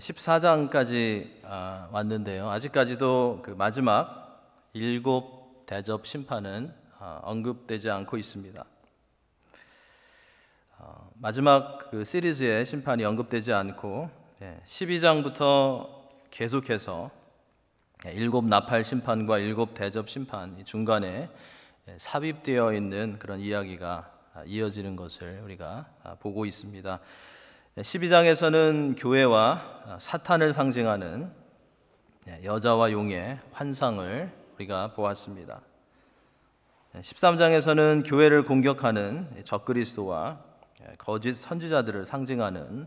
14장까지 아, 왔는데요. 아직까지도 그 마지막 일곱 대접 심판은 아, 언급되지 않고 있습니다. 어, 마지막 그 시리즈의 심판이 언급되지 않고 12장부터 계속해서 네, 일곱 나팔 심판과 일곱 대접 심판 중간에 삽입되어 있는 그런 이야기가 아, 이어지는 것을 우리가 보고 있습니다. 12장에서는 교회와 사탄을 상징하는 여자와 용의 환상을 우리가 보았습니다. 13장에서는 교회를 공격하는 적그리스도와 거짓 선지자들을 상징하는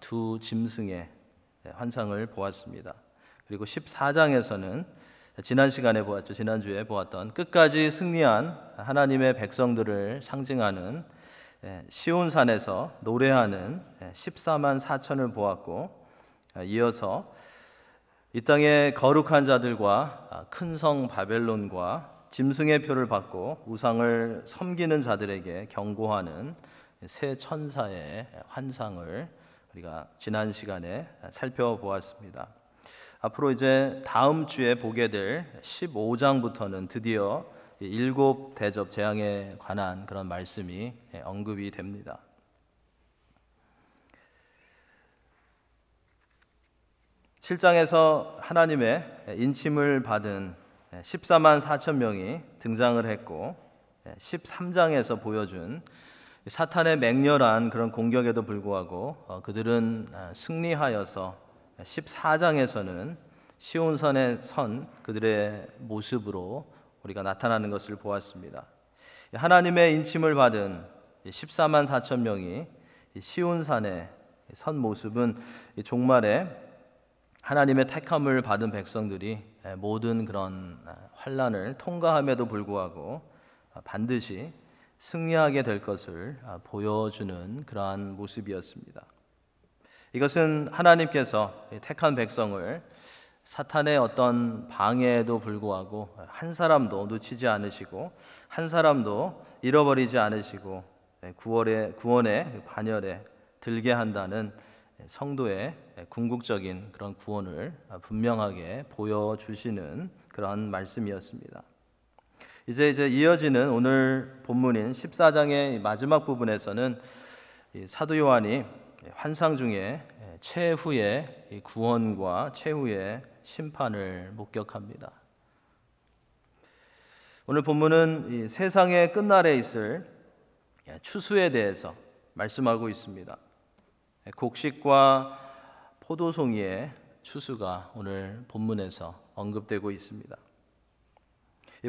두 짐승의 환상을 보았습니다. 그리고 14장에서는 지난 시간에 보았죠. 지난주에 보았던 끝까지 승리한 하나님의 백성들을 상징하는 시온산에서 예, 노래하는 14만 예, 4천을 보았고 예, 이어서 이 땅의 거룩한 자들과 아, 큰성 바벨론과 짐승의 표를 받고 우상을 섬기는 자들에게 경고하는 새 천사의 환상을 우리가 지난 시간에 아, 살펴보았습니다. 앞으로 이제 다음 주에 보게 될 15장부터는 드디어 일곱 대접 재앙에 관한 그런 말씀이 예, 언급이 됩니다. 실장에서 하나님의 인침을 받은 14만 예, 4천 명이 등장을 했고 13장에서 예, 보여준 사탄의 맹렬한 그런 공격에도 불구하고 어, 그들은 아, 승리하여서 14장에서는 시온선의 선 그들의 모습으로 우리가 나타나는 것을 보았습니다. 하나님의 인침을 받은 14만 4천 명이 시온산에 선 모습은 종말에 하나님의 택함을 받은 백성들이 모든 그런 아, 환란을 통과함에도 불구하고 아, 반드시 승리하게 될 것을 아, 보여주는 그러한 모습이었습니다. 이것은 하나님께서 택한 백성을 사탄의 어떤 방해에도 불구하고 한 사람도 놓치지 않으시고 한 사람도 잃어버리지 않으시고 네, 구월의 구원의 반열에 들게 한다는 성도의 궁극적인 그런 구원을 분명하게 보여주시는 그런 말씀이었습니다. 이제 이제 이어지는 오늘 본문인 14장의 마지막 부분에서는 사도 요한이 환상 중에 최후의 구원과 최후의 심판을 목격합니다. 오늘 본문은 세상의 끝날에 있을 추수에 대해서 말씀하고 있습니다. 곡식과 포도송이의 추수가 오늘 본문에서 언급되고 있습니다.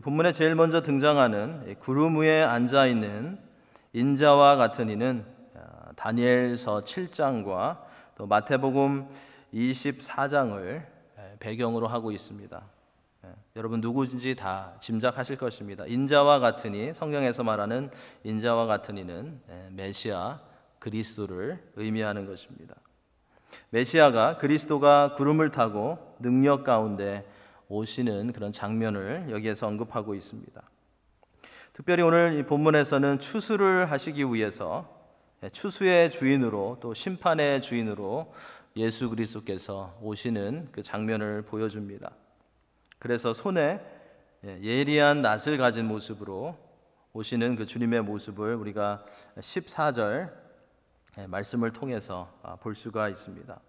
본문에 제일 먼저 등장하는 구름 위에 앉아 있는 인자와 같은 이는 아, 다니엘서 7장과 또 마태복음 24장을 예, 배경으로 하고 있습니다. 예, 여러분 누구든지 다 짐작하실 것입니다. 인자와 같으니 성경에서 말하는 인자와 같으니는 예, 메시아 그리스도를 의미하는 것입니다. 메시아가 그리스도가 구름을 타고 능력 가운데 오시는 그런 장면을 여기에서 언급하고 있습니다. 특별히 오늘 이 본문에서는 추수를 하시기 위해서 예, 추수의 주인으로 또 심판의 주인으로 예수 그리스도께서 오시는 그 장면을 보여줍니다. 그래서 손에 예, 예리한 낫을 가진 모습으로 오시는 그 주님의 모습을 우리가 14절 예, 말씀을 통해서 아, 볼 수가 있습니다.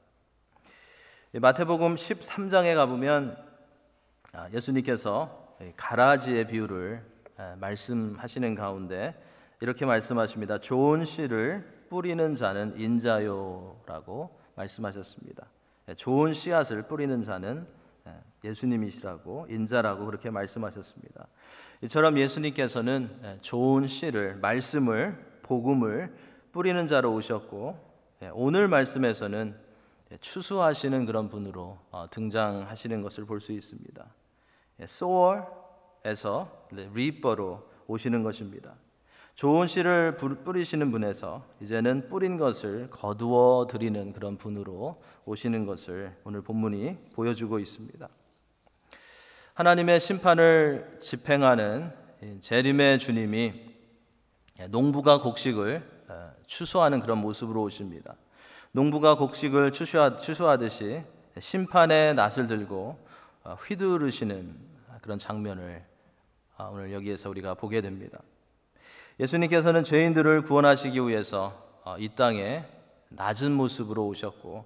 마태복음 13장에 가보면 아, 예수님께서 가라지의 비유를 말씀하시는 가운데 이렇게 말씀하십니다. 좋은 씨를 뿌리는 자는 인자요라고 말씀하셨습니다. 예, 좋은 씨앗을 뿌리는 자는 예, 예수님이시라고 인자라고 그렇게 말씀하셨습니다. 이처럼 예수님께서는 예, 좋은 씨를 말씀을 복음을 뿌리는 자로 오셨고 오늘 말씀에서는 추수하시는 그런 분으로 어, 등장하시는 것을 볼 수 있습니다. s o 에서 r e 로 오시는 것입니다. 좋은 씨를 뿌리시는 분에서 이제는 뿌린 것을 거두어 드리는 그런 분으로 오시는 것을 오늘 본문이 보여주고 있습니다. 하나님의 심판을 집행하는 재림의 주님이 농부가 곡식을 어, 추수하는 그런 모습으로 오십니다. 농부가 곡식을 추수하듯이 심판의 낫을 들고 어, 휘두르시는 그런 장면을 아, 오늘 여기에서 우리가 보게 됩니다. 예수님께서는 죄인들을 구원하시기 위해서 어, 이 땅에 낮은 모습으로 오셨고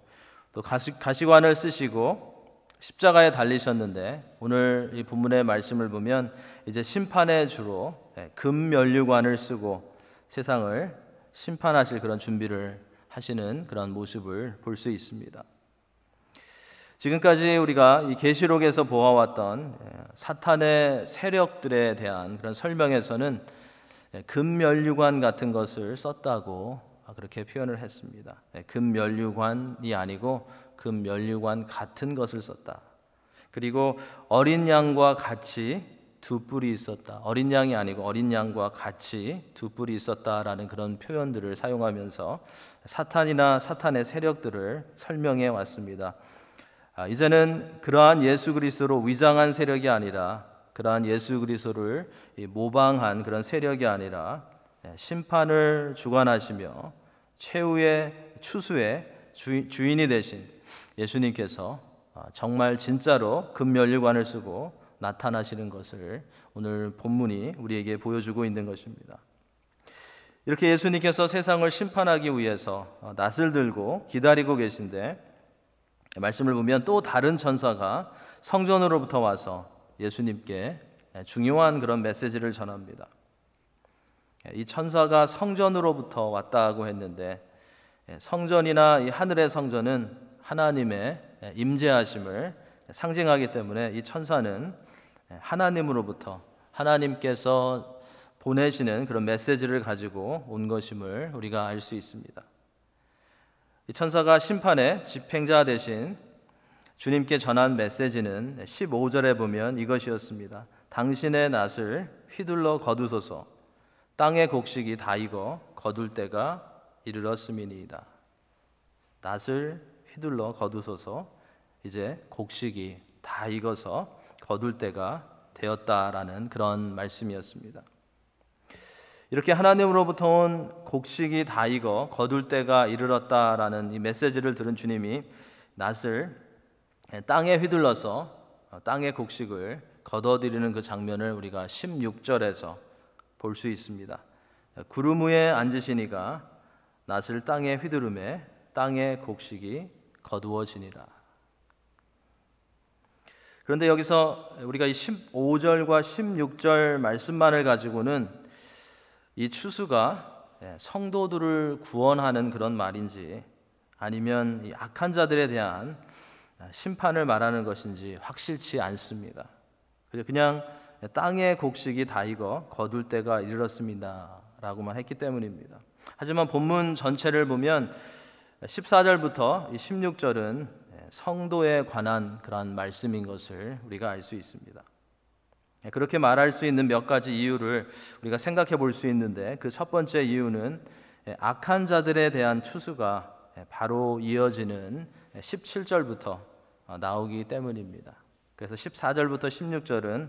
또 가시, 관을 쓰시고 십자가에 달리셨는데 오늘 이 본문의 말씀을 보면 이제 심판의 주로 네, 금면류관을 쓰고 세상을 심판하실 그런 준비를 하시는 그런 모습을 볼 수 있습니다. 지금까지 우리가 이 계시록에서 보아왔던 예, 사탄의 세력들에 대한 그런 설명에서는 네, 금면류관 같은 것을 썼다고 그렇게 표현을 했습니다. 네, 금면류관이 아니고 금면류관 같은 것을 썼다. 그리고 어린 양과 같이 두 뿔이 있었다. 어린 양이 아니고 어린 양과 같이 두 뿔이 있었다라는 그런 표현들을 사용하면서 사탄이나 사탄의 세력들을 설명해 왔습니다. 아, 이제는 그러한 예수 그리스도로 위장한 세력이 아니라 그러한 예수 그리스도를 모방한 그런 세력이 아니라 예, 심판을 주관하시며 최후의 추수의 주인이 되신 예수님께서 아, 정말 진짜로 금멸류관을 쓰고 나타나시는 것을 오늘 본문이 우리에게 보여주고 있는 것입니다. 이렇게 예수님께서 세상을 심판하기 위해서 어, 낯을 들고 기다리고 계신데 예, 말씀을 보면 또 다른 천사가 성전으로부터 와서 예수님께 중요한 그런 메시지를 전합니다. 이 천사가 성전으로부터 왔다고 했는데 성전이나 이 하늘의 성전은 하나님의 임재하심을 상징하기 때문에 이 천사는 하나님으로부터 하나님께서 보내시는 그런 메시지를 가지고 온 것임을 우리가 알 수 있습니다. 이 천사가 심판의 집행자 대신 주님께 전한 메시지는 15절에 보면 이것이었습니다. 당신의 낫을 휘둘러 거두소서 땅의 곡식이 다 익어 거둘 때가 이르렀음이니이다. 낫을 휘둘러 거두소서 이제 곡식이 다 익어서 거둘 때가 되었다라는 그런 말씀이었습니다. 이렇게 하나님으로부터 온 곡식이 다 익어 거둘 때가 이르렀다라는 이 메시지를 들은 주님이 낫을 네, 땅에 휘둘러서 어, 땅의 곡식을 걷어들이는 그 장면을 우리가 16절에서 볼 수 있습니다. 네, 구름 위에 앉으시니가 낫을 땅에 휘두름에 땅의 곡식이 거두어지니라. 그런데 여기서 우리가 이 15절과 16절 말씀만을 가지고는 이 추수가 네, 성도들을 구원하는 그런 말인지 아니면 이 악한 자들에 대한 아, 심판을 말하는 것인지 확실치 않습니다. 그냥 땅의 곡식이 다 익어 거둘 때가 이르렀습니다. 라고만 했기 때문입니다. 하지만 본문 전체를 보면 14절부터 16절은 성도에 관한 그런 말씀인 것을 우리가 알 수 있습니다. 예, 그렇게 말할 수 있는 몇 가지 이유를 우리가 생각해 볼 수 있는데 그 첫 번째 이유는 예, 악한 자들에 대한 추수가 예, 바로 이어지는 17절부터 어, 나오기 때문입니다. 그래서 14절부터 16절은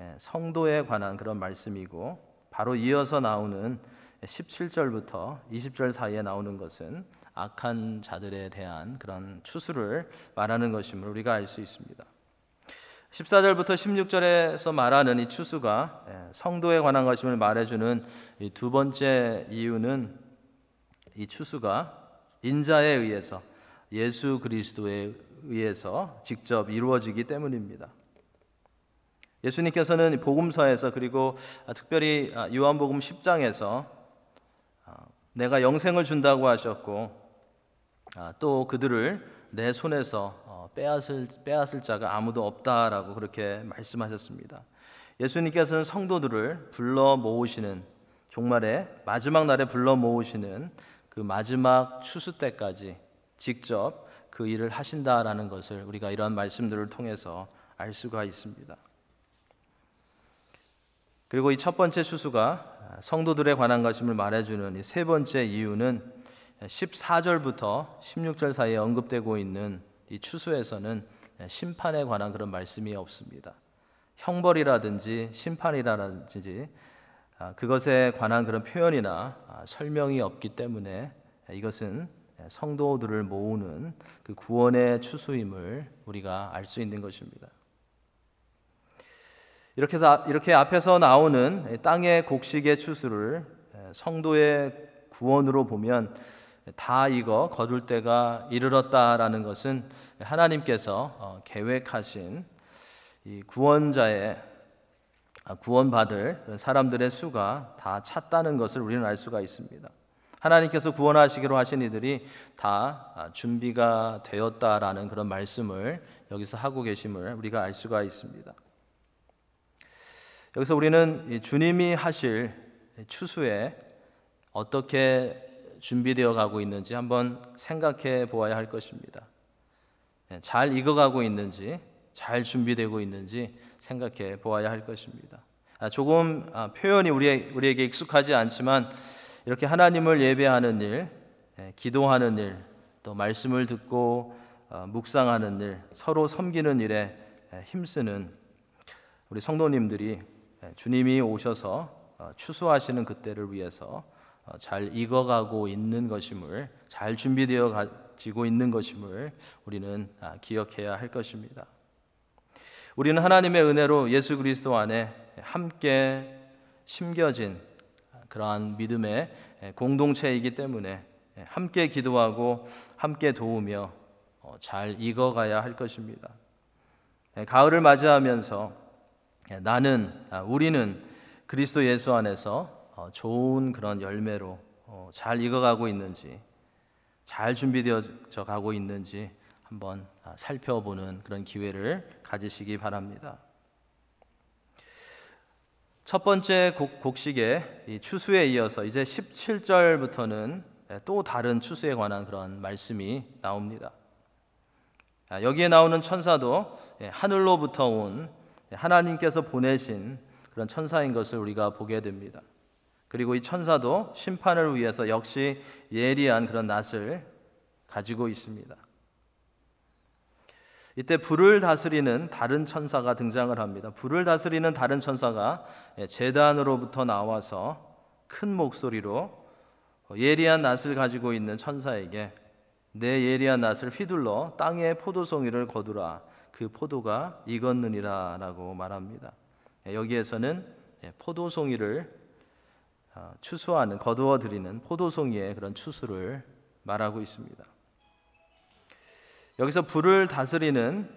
예, 성도에 관한 그런 말씀이고 바로 이어서 나오는 17절부터 20절 사이에 나오는 것은 악한 자들에 대한 그런 추수를 말하는 것임을 우리가 알 수 있습니다. 14절부터 16절에서 말하는 이 추수가 예, 성도에 관한 것임을 말해주는 두 번째 이유는 이 추수가 인자에 의해서 예수 그리스도에 의해서 직접 이루어지기 때문입니다. 예수님께서는 복음서에서 그리고 아, 특별히 아, 요한복음 10장에서 아, 내가 영생을 준다고 하셨고 또 그들을 내 손에서 어, 빼앗을, 빼앗을 자가 아무도 없다라고 그렇게 말씀하셨습니다. 예수님께서는 성도들을 불러 모으시는 종말의 마지막 날에 불러 모으시는 그 마지막 추수 때까지 직접 그 일을 하신다라는 것을 우리가 이러한 말씀들을 통해서 알 수가 있습니다. 그리고 이 첫 번째 수수가 성도들에 관한 것임을 말해주는 이 세 번째 이유는 14절부터 16절 사이에 언급되고 있는 이 추수에서는 심판에 관한 그런 말씀이 없습니다. 형벌이라든지 심판이라든지 그것에 관한 그런 표현이나 설명이 없기 때문에 이것은 예, 성도들을 모으는 그 구원의 추수임을 우리가 알 수 있는 것입니다. 이렇게 해서 아, 이렇게 앞에서 나오는 땅의 곡식의 추수를 예, 성도의 구원으로 보면 다 이거 거둘 때가 이르렀다라는 것은 하나님께서 어, 계획하신 이 구원자의 아, 구원받을 사람들의 수가 다 찼다는 것을 우리는 알 수가 있습니다. 하나님께서 구원하시기로 하신 이들이 다 아, 준비가 되었다라는 그런 말씀을 여기서 하고 계심을 우리가 알 수가 있습니다. 여기서 우리는 주님이 하실 추수에 어떻게 준비되어 가고 있는지 한번 생각해 보아야 할 것입니다. 예, 잘 익어가고 있는지, 잘 준비되고 있는지 생각해 보아야 할 것입니다. 아, 조금 아, 표현이 우리 에게 익숙하지 않지만 이렇게 하나님을 예배하는 일, 예, 기도하는 일, 또 말씀을 듣고 어, 묵상하는 일, 서로 섬기는 일에 예, 힘쓰는 우리 성도님들이 예, 주님이 오셔서 어, 추수하시는 그때를 위해서 어, 잘 익어가고 있는 것임을 잘 준비되어 가지고 있는 것임을 우리는 아, 기억해야 할 것입니다. 우리는 하나님의 은혜로 예수 그리스도 안에 함께 심겨진 그러한 믿음의 공동체이기 때문에 함께 기도하고 함께 도우며 어, 잘 익어가야 할 것입니다. 가을을 맞이하면서 나는 아, 우리는 그리스도 예수 안에서 어, 좋은 그런 열매로 어, 잘 익어가고 있는지 잘준비되어 가고 있는지 한번 아, 살펴보는 그런 기회를 가지시기 바랍니다. 첫 번째 곡, 식의 추수에 이어서 이제 17절부터는 또 다른 추수에 관한 그런 말씀이 나옵니다. 아, 여기에 나오는 천사도 예, 하늘로부터 온 하나님께서 보내신 그런 천사인 것을 우리가 보게 됩니다. 그리고 이 천사도 심판을 위해서 역시 예리한 그런 낯을 가지고 있습니다. 이때 불을 다스리는 다른 천사가 등장을 합니다. 불을 다스리는 다른 천사가 예, 제단으로부터 나와서 큰 목소리로 어, 예리한 낫을 가지고 있는 천사에게 내 예리한 낫을 휘둘러 땅에 포도송이를 거두라. 그 포도가 익었느니라라고 말합니다. 예, 여기에서는 예, 포도송이를 아, 추수하는 거두어 드리는 포도송이의 그런 추수를 말하고 있습니다. 여기서 불을 다스리는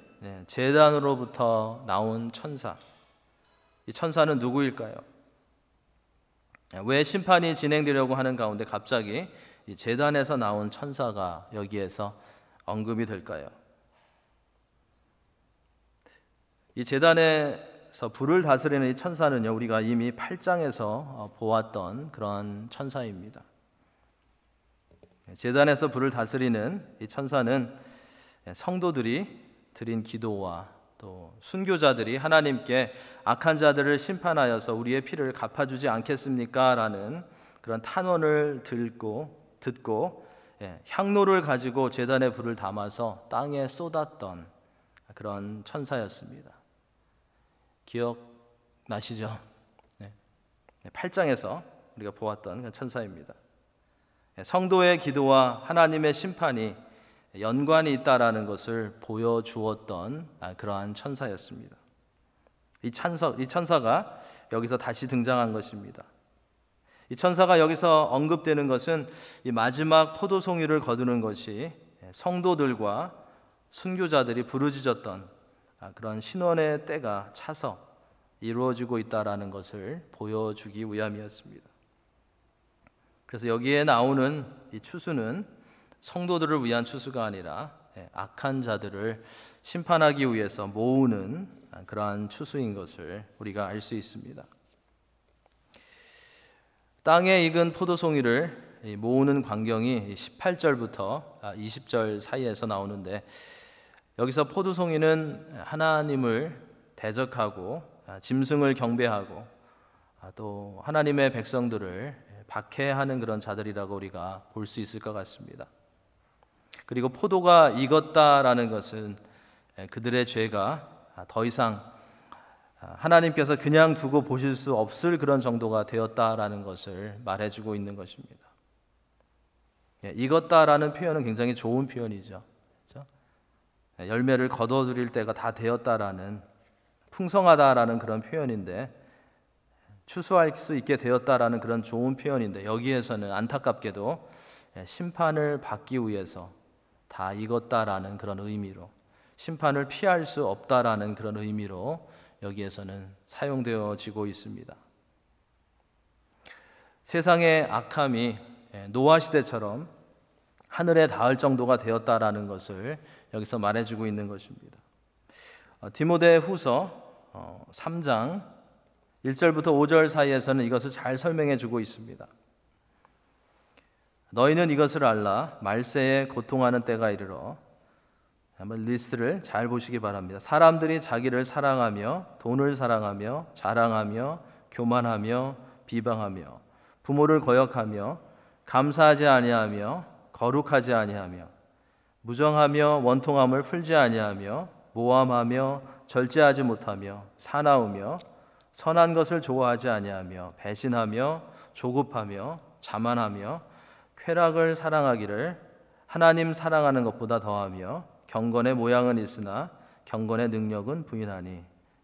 재단으로부터 네, 나온 천사. 이 천사는 누구일까요? 네, 왜 심판이 진행되려고 하는 가운데 갑자기 이 재단에서 나온 천사가 여기에서 언급이 될까요? 이 재단에서 불을 다스리는 이 천사는요, 우리가 이미 8장에서 어, 보았던 그런 천사입니다. 재단에서 네, 불을 다스리는 이 천사는 예, 성도들이 드린 기도와 또 순교자들이 하나님께 악한 자들을 심판하여서 우리의 피를 갚아주지 않겠습니까? 라는 그런 탄원을 들고 듣고 예, 향로를 가지고 재단의 불을 담아서 땅에 쏟았던 그런 천사였습니다. 기억나시죠? 8장에서 우리가 보았던 그 천사입니다. 예, 성도의 기도와 하나님의 심판이 연관이 있다라는 것을 보여주었던 아, 그러한 천사였습니다. 이 천사, 이 천사가 여기서 다시 등장한 것입니다. 이 천사가 여기서 언급되는 것은 이 마지막 포도송이를 거두는 것이 성도들과 순교자들이 부르짖었던 아, 그런 신원의 때가 차서 이루어지고 있다라는 것을 보여주기 위함이었습니다. 그래서 여기에 나오는 이 추수는 성도들을 위한 추수가 아니라 예, 악한 자들을 심판하기 위해서 모으는 그러한 추수인 것을 우리가 알 수 있습니다. 땅에 익은 포도송이를 모으는 광경이 18절부터 20절 아, 사이에서 나오는데 여기서 포도송이는 하나님을 대적하고 아, 짐승을 경배하고 아, 또 하나님의 백성들을 박해하는 그런 자들이라고 우리가 볼 수 있을 것 같습니다. 그리고 포도가 익었다라는 것은 예, 그들의 죄가 더 이상 아, 하나님께서 그냥 두고 보실 수 없을 그런 정도가 되었다라는 것을 말해주고 있는 것입니다. 예, 익었다라는 표현은 굉장히 좋은 표현이죠. 그렇죠? 예, 열매를 거둬들일 때가 다 되었다라는 풍성하다라는 그런 표현인데 추수할 수 있게 되었다라는 그런 좋은 표현인데 여기에서는 안타깝게도 심판을 받기 위해서 다 익었다라는 그런 의미로 심판을 피할 수 없다라는 그런 의미로 여기에서는 사용되어지고 있습니다. 세상의 악함이 예, 노아 시대처럼 하늘에 닿을 정도가 되었다라는 것을 여기서 말해주고 있는 것입니다. 어, 디모데 후서 3장 어, 1절부터 5절 사이에서는 이것을 잘 설명해 주고 있습니다. 너희는 이것을 알라. 말세에 고통하는 때가 이르러. 한번 리스트를 잘 보시기 바랍니다. 사람들이 자기를 사랑하며 돈을 사랑하며 자랑하며 교만하며 비방하며 부모를 거역하며 감사하지 아니하며 거룩하지 아니하며 무정하며 원통함을 풀지 아니하며 모함하며 절제하지 못하며 사나우며 선한 것을 좋아하지 아니하며 배신하며 조급하며 자만하며 쾌락을 사랑하기를 하나님 사랑하는 것보다 더하며 경건의 모양은 있으나 경건의 능력은 부인하니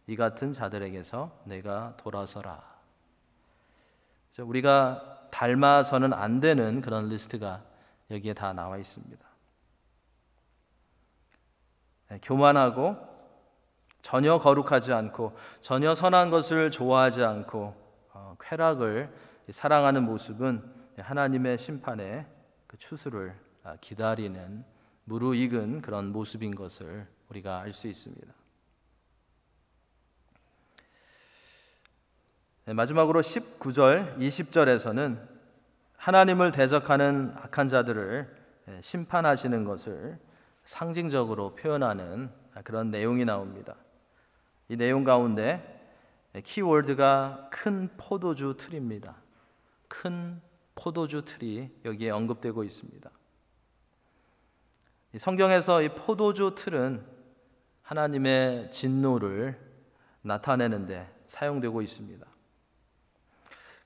이 같은 자들에게서 내가 돌아서라. 우리가 닮아서는 안 되는 그런 리스트가 여기에 다 나와 있습니다. 네, 교만하고 전혀 거룩하지 않고 전혀 선한 것을 좋아하지 않고 어, 쾌락을 사랑하는 모습은 네, 하나님의 심판의 그 추수를 아, 기다리는 무르익은 그런 모습인 것을 우리가 알 수 있습니다. 네, 마지막으로 19절, 20절에서는 하나님을 대적하는 악한 자들을 네, 심판하시는 것을 상징적으로 표현하는 아, 그런 내용이 나옵니다. 이 내용 가운데 키워드가 큰 포도주 틀입니다. 큰 포도주 틀이 여기에 언급되고 있습니다. 성경에서 이 포도주 틀은 하나님의 진노를 나타내는데 사용되고 있습니다.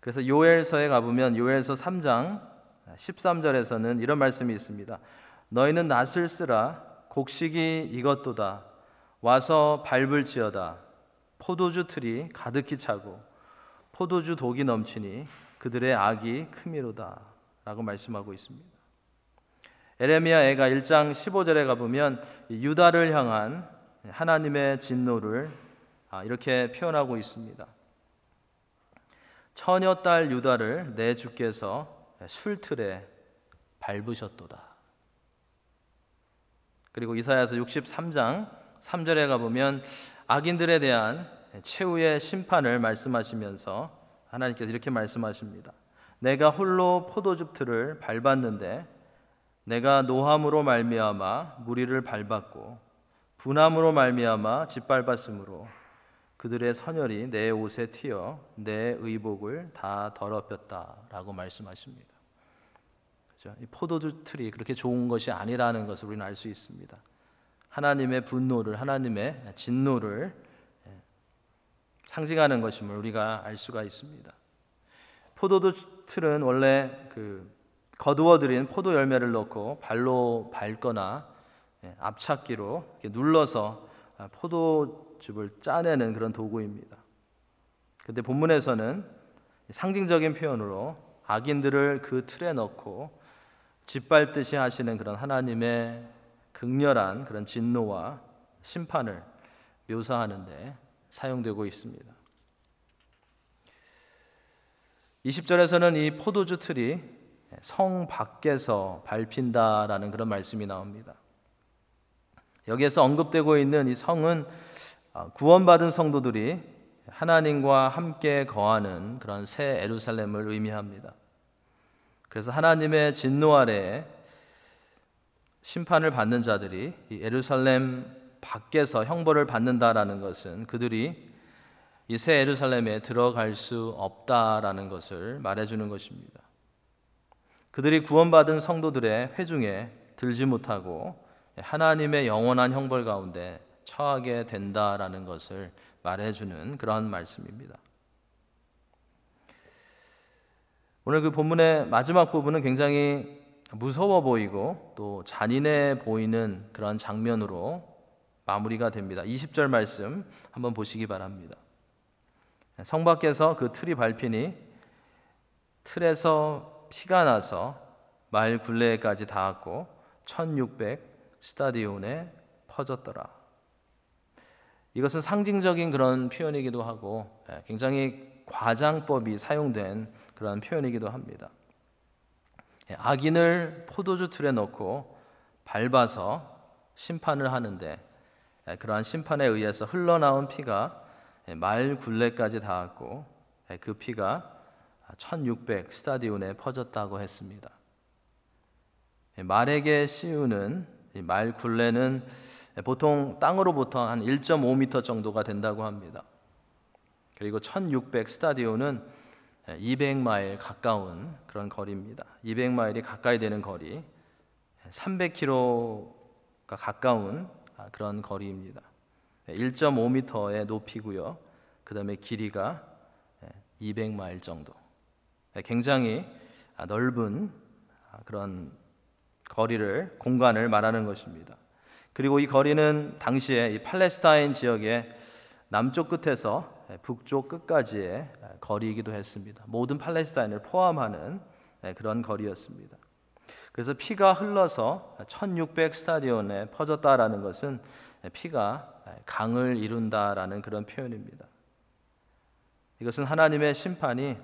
그래서 요엘서에 가보면 요엘서 3장 13절에서는 이런 말씀이 있습니다. 너희는 낫을 쓰라 곡식이 이것도다 와서 밟을지어다 포도주 틀이 가득히 차고 포도주 독이 넘치니 그들의 악이 크미로다 라고 말씀하고 있습니다. 에레미야 애가 1장 15절에 가보면 유다를 향한 하나님의 진노를 아, 이렇게 표현하고 있습니다. 처녀 딸 유다를 내 주께서 술틀에 밟으셨도다. 그리고 이사야서 63장 3절에 가보면 악인들에 대한 최후의 심판을 말씀하시면서 하나님께서 이렇게 말씀하십니다. 내가 홀로 포도즙 틀을 밟았는데 내가 노함으로 말미암아 무리를 밟았고 분함으로 말미암아 짓밟았으므로 그들의 선열이 내 옷에 튀어 내 의복을 다 더럽혔다라고 말씀하십니다. 그렇죠? 포도주 틀이 그렇게 좋은 것이 아니라는 것을 우리는 알 수 있습니다. 하나님의 분노를 하나님의 진노를 상징하는 것임을 우리가 알 수가 있습니다. 포도도 틀은 원래 그 거두어들인 포도 열매를 넣고 발로 밟거나 앞찾기로 예, 눌러서 아, 포도즙을 짜내는 그런 도구입니다. 근데 본문에서는 상징적인 표현으로 악인들을 그 틀에 넣고 짓밟듯이 하시는 그런 하나님의 극렬한 그런 진노와 심판을 묘사하는데 사용되고 있습니다. 20절에서는 이 포도주 틀이 성 밖에서 밟힌다라는 그런 말씀이 나옵니다. 여기에서 언급되고 있는 이 성은 어, 구원받은 성도들이 하나님과 함께 거하는 그런 새 에루살렘을 의미합니다. 그래서 하나님의 진노 아래 심판을 받는 자들이 이 에루살렘 밖에서 형벌을 받는다라는 것은 그들이 이 새 예루살렘에 들어갈 수 없다라는 것을 말해주는 것입니다. 그들이 구원받은 성도들의 회중에 들지 못하고 하나님의 영원한 형벌 가운데 처하게 된다라는 것을 말해주는 그러한 말씀입니다. 오늘 그 본문의 마지막 부분은 굉장히 무서워 보이고 또 잔인해 보이는 그런 장면으로 마무리가 됩니다. 20절 말씀 한번 보시기 바랍니다. 성밖에서 그 틀이 밟히니 틀에서 피가 나서 말 굴레까지 닿았고 1600 스타디온에 퍼졌더라. 이것은 상징적인 그런 표현이기도 하고 예, 굉장히 과장법이 사용된 그런 표현이기도 합니다. 예, 악인을 포도주 틀에 넣고 밟아서 심판을 하는데 그러한 심판에 의해서 흘러나온 피가 말 굴레까지 닿았고 그 피가 1600 스타디온에 퍼졌다고 했습니다. 말에게 씌우는 말 굴레는 보통 땅으로부터 한 1.5m 정도가 된다고 합니다. 그리고 1600 스타디온은 200마일 가까운 그런 거리입니다. 200마일이 가까이 되는 거리, 300km가 가까운 아, 그런 거리입니다. 1.5m의 높이고요. 그다음에 길이가 200마일 정도. 네, 굉장히 아, 넓은 아, 그런 거리를 공간을 말하는 것입니다. 그리고 이 거리는 당시에 이 팔레스타인 지역의 남쪽 끝에서 북쪽 끝까지의 거리이기도 했습니다. 모든 팔레스타인을 포함하는 그런 거리였습니다. 그래서 피가 흘러서 1600 스타디온에 퍼졌다라는 것은 피가 강을 이룬다라는 그런 표현입니다. 이것은 하나님의 심판이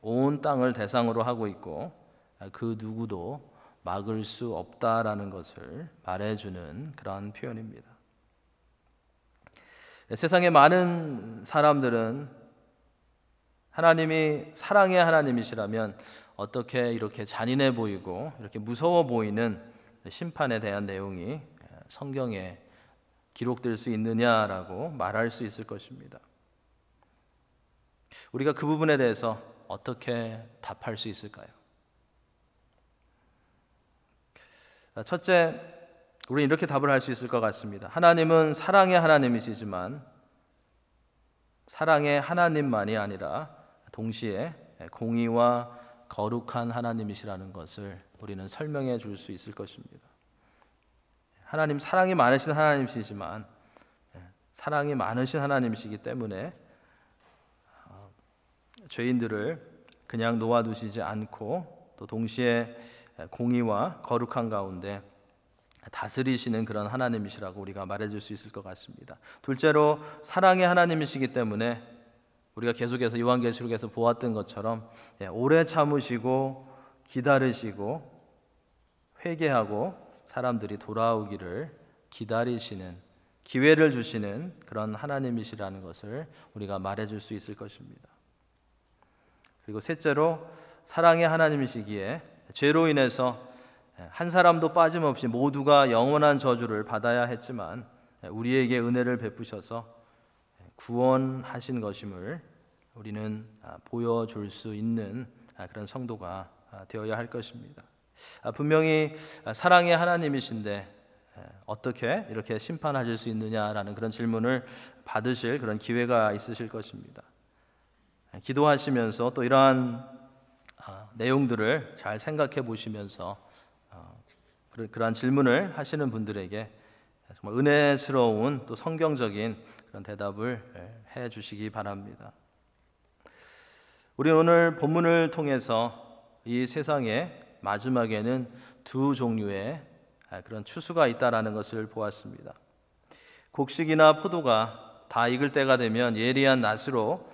온 땅을 대상으로 하고 있고 그 누구도 막을 수 없다라는 것을 말해주는 그러 표현입니다. 세상의 많은 사람들은 하나님이 사랑의 하나님이시라면 어떻게 이렇게 잔인해 보이고 이렇게 무서워 보이는 심판에 대한 내용이 성경에 기록될 수 있느냐라고 말할 수 있을 것입니다. 우리가 그 부분에 대해서 어떻게 답할 수 있을까요? 첫째, 우리는 이렇게 답을 할 수 있을 것 같습니다. 하나님은 사랑의 하나님이시지만 사랑의 하나님만이 아니라 동시에 공의와 거룩한 하나님이시라는 것을 우리는 설명해 줄 수 있을 것입니다. 하나님 사랑이 많으신 하나님이시지만 예, 사랑이 많으신 하나님이시기 때문에 어, 죄인들을 그냥 놓아두시지 않고 또 동시에 공의와 거룩한 가운데 다스리시는 그런 하나님이시라고 우리가 말해줄 수 있을 것 같습니다. 둘째로 사랑의 하나님이시기 때문에 우리가 계속해서 요한계시록에서 보았던 것처럼 예, 오래 참으시고 기다리시고 회개하고 사람들이 돌아오기를 기다리시는 기회를 주시는 그런 하나님이시라는 것을 우리가 말해줄 수 있을 것입니다. 그리고 셋째로 사랑의 하나님이시기에 죄로 인해서 예, 한 사람도 빠짐없이 모두가 영원한 저주를 받아야 했지만 예, 우리에게 은혜를 베푸셔서 구원하신 것임을 우리는 아, 보여줄 수 있는 아, 그런 성도가 아, 되어야 할 것입니다. 분명히 사랑의 하나님이신데 어떻게 이렇게 심판하실 수 있느냐라는 그런 질문을 받으실 그런 기회가 있으실 것입니다. 기도하시면서 또 이러한 내용들을 잘 생각해 보시면서 어, 그러한 질문을 하시는 분들에게 정말 은혜스러운 또 성경적인 그런 대답을 예, 해 주시기 바랍니다. 우리 오늘 본문을 통해서 이 세상에 마지막에는 두 종류의 아, 그런 추수가 있다라는 것을 보았습니다. 곡식이나 포도가 다 익을 때가 되면 예리한 낫으로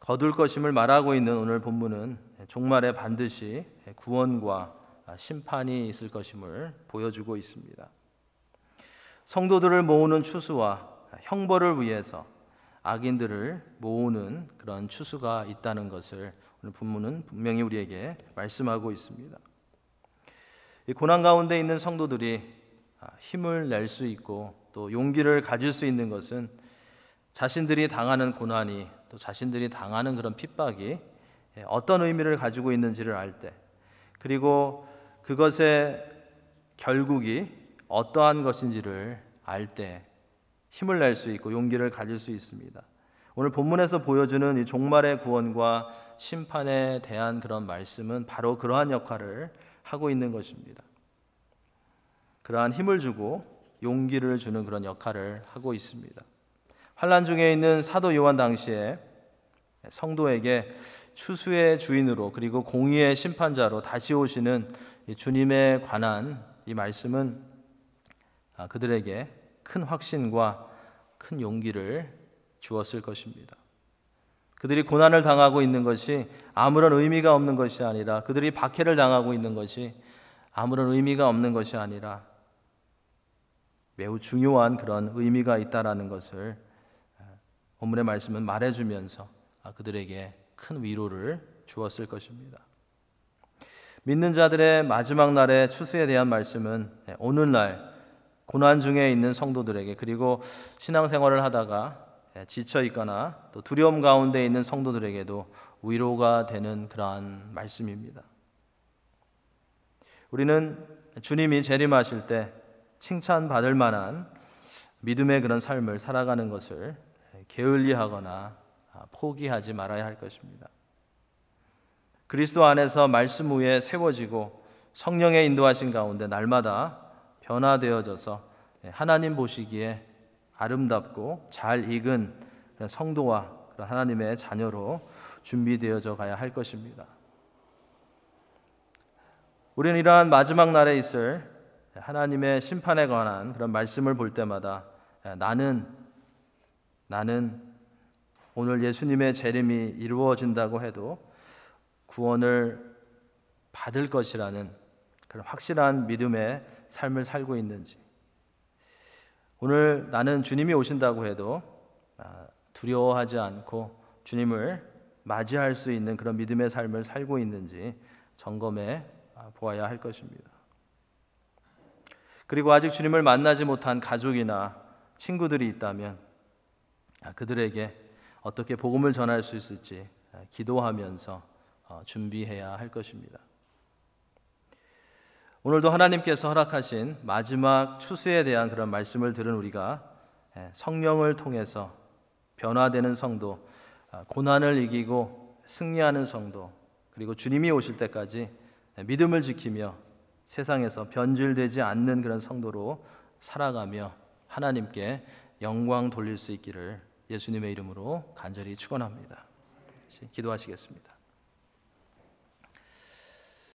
거둘 것임을 말하고 있는 오늘 본문은 종말에 반드시 구원과 아, 심판이 있을 것임을 보여주고 있습니다. 성도들을 모으는 추수와 형벌을 위해서 악인들을 모으는 그런 추수가 있다는 것을 오늘 본문은 분명히 우리에게 말씀하고 있습니다. 고난 가운데 있는 성도들이 아, 힘을 낼 수 있고 또 용기를 가질 수 있는 것은 자신들이 당하는 고난이 또 자신들이 당하는 그런 핍박이 예, 어떤 의미를 가지고 있는지를 알때 그리고 그것의 결국이 어떠한 것인지를 알 때 힘을 낼 수 있고 용기를 가질 수 있습니다. 오늘 본문에서 보여주는 이 종말의 구원과 심판에 대한 그런 말씀은 바로 그러한 역할을 하고 있는 것입니다. 그러한 힘을 주고 용기를 주는 그런 역할을 하고 있습니다. 환란 중에 있는 사도 요한 당시에 성도에게 추수의 주인으로 그리고 공의의 심판자로 다시 오시는 주님에 관한 이 말씀은 아, 그들에게 큰 확신과 큰 용기를 주었을 것입니다. 그들이 고난을 당하고 있는 것이 아무런 의미가 없는 것이 아니라 그들이 박해를 당하고 있는 것이 아무런 의미가 없는 것이 아니라 매우 중요한 그런 의미가 있다라는 것을 아, 본문의 말씀은 말해주면서 아, 그들에게 큰 위로를 주었을 것입니다. 믿는 자들의 마지막 날의 추수에 대한 말씀은 네, 오늘날 고난 중에 있는 성도들에게 그리고 신앙생활을 하다가 예, 지쳐 있거나 또 두려움 가운데 있는 성도들에게도 위로가 되는 그러한 말씀입니다. 우리는 주님이 재림하실 때 칭찬받을 만한 믿음의 그런 삶을 살아가는 것을 게을리하거나 아, 포기하지 말아야 할 것입니다. 그리스도 안에서 말씀 후에 세워지고 성령의 인도하신 가운데 날마다 변화되어져서 예, 하나님 보시기에 아름답고 잘 익은 성도와 하나님의 자녀로 준비되어져 가야 할 것입니다. 우리는 이러한 마지막 날에 있을 하나님의 심판에 관한 그런 말씀을 볼 때마다 예, 나는 나는 오늘 예수님의 재림이 이루어진다고 해도 구원을 받을 것이라는 그런 확실한 믿음의 삶을 살고 있는지. 오늘 나는 주님이 오신다고 해도 아, 두려워하지 않고 주님을 맞이할 수 있는 그런 믿음의 삶을 살고 있는지 점검해 아, 보아야 할 것입니다. 그리고 아직 주님을 만나지 못한 가족이나 친구들이 있다면 아, 그들에게 어떻게 복음을 전할 수 있을지 기도하면서 어, 준비해야 할 것입니다. 오늘도 하나님께서 허락하신 마지막 추수에 대한 그런 말씀을 들은 우리가 예, 성령을 통해서 변화되는 성도, 아, 고난을 이기고 승리하는 성도, 그리고 주님이 오실 때까지 예, 믿음을 지키며 세상에서 변질되지 않는 그런 성도로 살아가며 하나님께 영광 돌릴 수 있기를 예수님의 이름으로 간절히 축원합니다. 기도하시겠습니다.